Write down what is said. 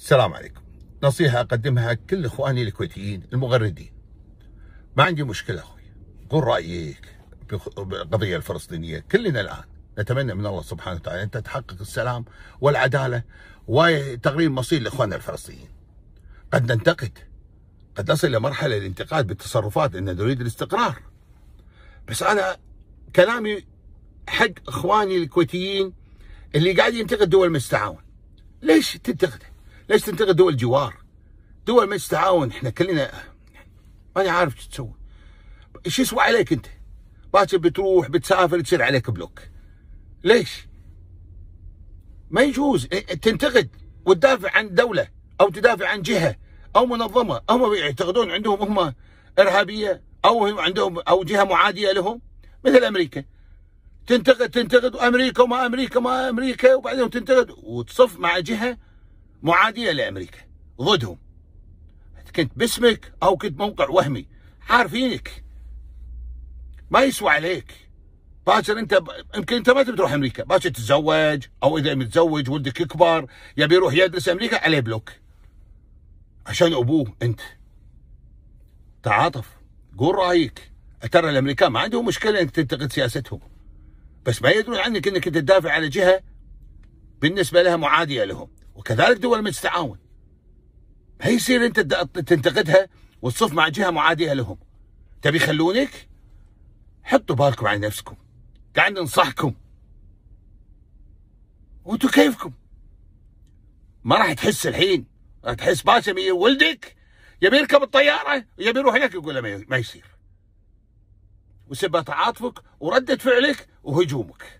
السلام عليكم نصيحة أقدمها كل إخواني الكويتيين المغردين ما عندي مشكلة أخوي قول رأيك بالقضية الفلسطينية كلنا الآن نتمنى من الله سبحانه وتعالى أن تتحقق السلام والعدالة وتقريب مصير لإخواننا الفلسطينيين قد ننتقد قد نصل لمرحلة الانتقاد بالتصرفات أن نريد الاستقرار بس أنا كلامي حق إخواني الكويتيين اللي قاعد ينتقد دول المستعاون ليش تنتقده ليش تنتقد دول الجوار دول مجلس التعاون احنا كلنا ماني عارف شو تسوي ايش يسوى عليك انت باكر بتروح بتسافر تصير عليك بلوك ليش ما يجوز إيه، تنتقد وتدافع عن دولة أو تدافع عن جهة أو منظمة هم يعتقدون عندهم هم إرهابية أو هم عندهم أو جهة معادية لهم مثل أمريكا تنتقد تنتقد امريكا وما أمريكا ما أمريكا وبعدين تنتقد وتصف مع جهة معادية لأمريكا ضدهم كنت باسمك أو كنت موقع وهمي عارفينك ما يسوى عليك باكر انت يمكن انت ما تبي تروح امريكا باكر تتزوج او اذا متزوج ولدك يكبر يبي يروح يدرس امريكا عليه بلوك عشان ابوه انت تعاطف قول رايك ترى الامريكان ما عندهم مشكله انك تنتقد سياستهم بس ما يدرون عنك انك انت تدافع على جهه بالنسبه لها معاديه لهم وكذلك دول مجلس التعاون ما يصير انت تنتقدها وتصف مع جهه معاديه لهم تبي يخلونك حطوا بالكم على نفسكم قاعد ننصحكم وانتو كيفكم ما راح تحس الحين راح تحس باسم ولدك يبي يركب الطياره يبي يروح هناك يقول له ما يصير وسبت تعاطفك ورده فعلك وهجومك